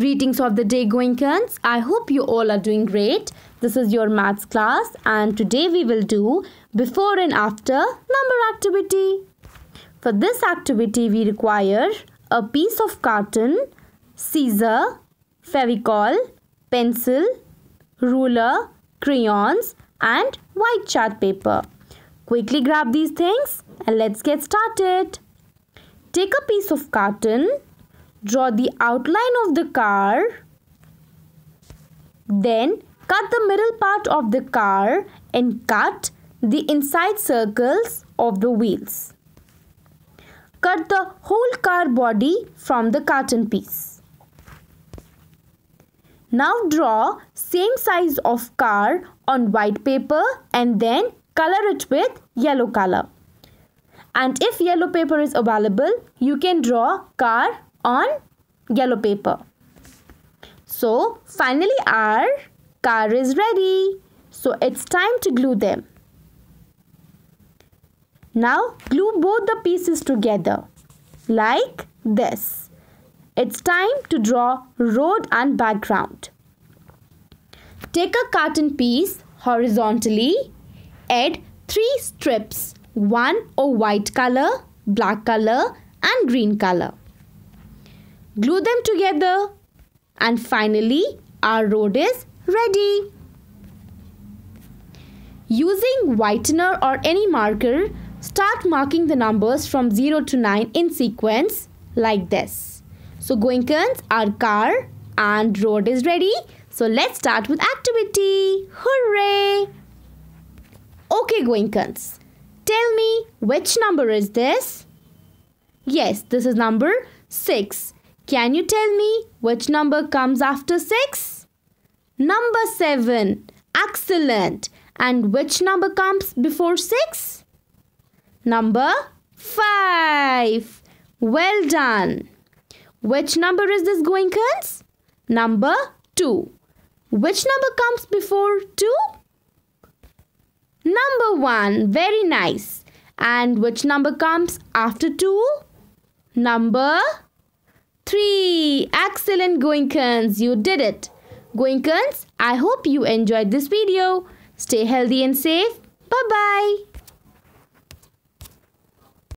Greetings of the day Goinkans. I hope you all are doing great. This is your maths class and today we will do before and after number activity. For this activity we require a piece of carton, scissor, fevicol, pencil, ruler, crayons and white chart paper. Quickly grab these things and let's get started. Take a piece of carton Draw the outline of the car. Then cut the middle part of the car and cut the inside circles of the wheels. Cut the whole car body from the carton piece. Now draw same size of car on white paper and then color it with yellow color. And if yellow paper is available, you can draw car on yellow paper. So finally our car is ready. So it's time to glue them. Now glue both the pieces together like this. It's time to draw road and background. Take a carton piece horizontally. Add three strips, one of white color, black color and green color. Glue them together. And finally, our road is ready. Using whitener or any marker, start marking the numbers from 0 to 9 in sequence like this. So Goinkans, our car and road is ready. So let's start with activity. Hooray! Okay Goinkans, tell me which number is this? Yes, this is number 6. Can you tell me which number comes after 6? Number 7. Excellent. And which number comes before 6? Number 5. Well done. Which number is this going Gwinkins? Number 2. Which number comes before 2? Number 1. Very nice. And which number comes after 2? Number 3. Excellent Goinkans, you did it. Goinkans, I hope you enjoyed this video. Stay healthy and safe. Bye-bye.